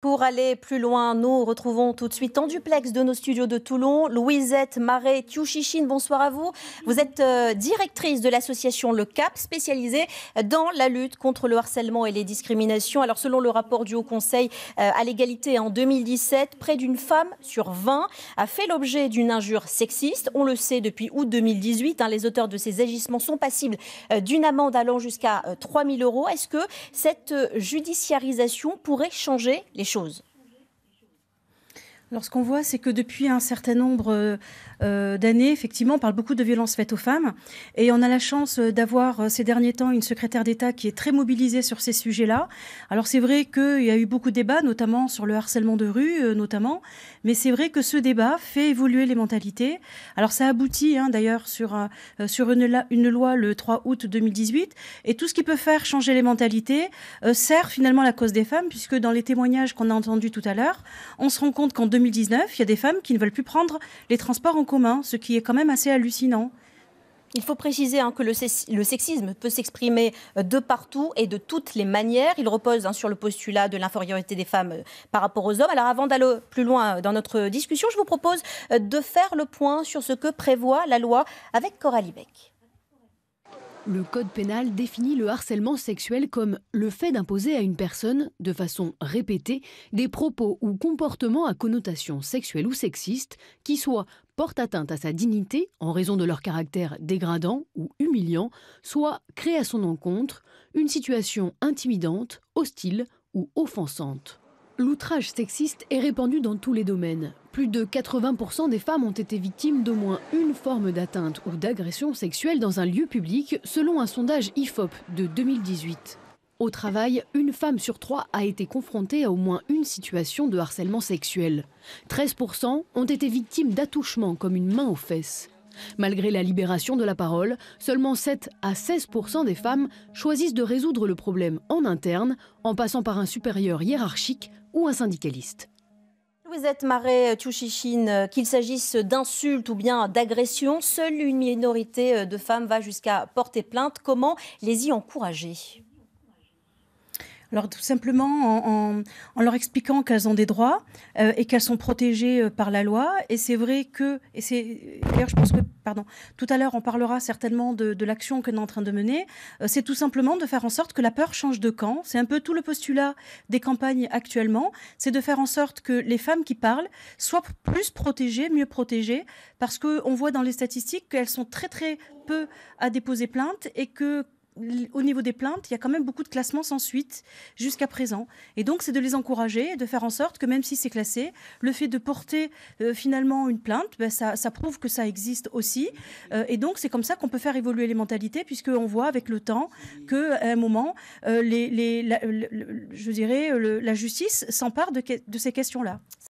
Pour aller plus loin, nous retrouvons tout de suite en duplex de nos studios de Toulon Louisette Marais Tiouchichine. Bonsoir à vous. Vous êtes euh, directrice de l'association Le Cap, spécialisée euh, dans la lutte contre le harcèlement et les discriminations. Alors, selon le rapport du Haut Conseil euh, à l'égalité en 2017, près d'une femme sur 20 a fait l'objet d'une injure sexiste. On le sait depuis août 2018. Hein, les auteurs de ces agissements sont passibles d'une amende allant jusqu'à 3 000 euros. Est-ce que cette judiciarisation pourrait changer les choses choses. Alors ce qu'on voit, c'est que depuis un certain nombre euh, euh, d'années, effectivement, on parle beaucoup de violences faites aux femmes. Et on a la chance euh, d'avoir ces derniers temps une secrétaire d'État qui est très mobilisée sur ces sujets-là. Alors c'est vrai qu'il y a eu beaucoup de débats, notamment sur le harcèlement de rue, notamment. Mais c'est vrai que ce débat fait évoluer les mentalités. Alors ça aboutit hein, d'ailleurs sur, une, loi le 3 août 2018. Et tout ce qui peut faire changer les mentalités sert finalement à la cause des femmes, puisque dans les témoignages qu'on a entendus tout à l'heure, on se rend compte qu'en 2019, il y a des femmes qui ne veulent plus prendre les transports en commun, ce qui est quand même assez hallucinant. Il faut préciser hein, que le, sexisme peut s'exprimer euh, de partout et de toutes les manières. Il repose hein, sur le postulat de l'infériorité des femmes euh, par rapport aux hommes. Alors avant d'aller plus loin euh, dans notre discussion, je vous propose de faire le point sur ce que prévoit la loi avec Coralie Beck. Le Code pénal définit le harcèlement sexuel comme le fait d'imposer à une personne, de façon répétée, des propos ou comportements à connotation sexuelle ou sexiste qui soit portent atteinte à sa dignité en raison de leur caractère dégradant ou humiliant, soit créent à son encontre une situation intimidante, hostile ou offensante. L'outrage sexiste est répandu dans tous les domaines. Plus de 80% des femmes ont été victimes d'au moins une forme d'atteinte ou d'agression sexuelle dans un lieu public, selon un sondage IFOP de 2018. Au travail, une femme sur trois a été confrontée à au moins une situation de harcèlement sexuel. 13% ont été victimes d'attouchements comme une main aux fesses. Malgré la libération de la parole, seulement 7 à 16% des femmes choisissent de résoudre le problème en interne, en passant par un supérieur hiérarchique ou un syndicaliste. Vous êtes Tchouchichine, euh, qu'il s'agisse d'insultes ou bien d'agressions, seule une minorité euh, de femmes va jusqu'à porter plainte. Comment les y encourager alors tout simplement en, en, leur expliquant qu'elles ont des droits euh, et qu'elles sont protégées euh, par la loi. Et c'est vrai que, et c'est d'ailleurs je pense que, pardon, tout à l'heure on parlera certainement de, l'action qu'on est en train de mener, euh, c'est tout simplement de faire en sorte que la peur change de camp. C'est un peu tout le postulat des campagnes actuellement, c'est de faire en sorte que les femmes qui parlent soient plus protégées, mieux protégées, parce qu'on voit dans les statistiques qu'elles sont très très peu à déposer plainte et que au niveau des plaintes, il y a quand même beaucoup de classements sans suite jusqu'à présent. Et donc, c'est de les encourager, et de faire en sorte que même si c'est classé, le fait de porter euh, finalement une plainte, ben, ça, prouve que ça existe aussi. Euh, et donc, c'est comme ça qu'on peut faire évoluer les mentalités, puisqu'on voit avec le temps qu'à un moment, euh, je dirais, la justice s'empare de ces questions-là.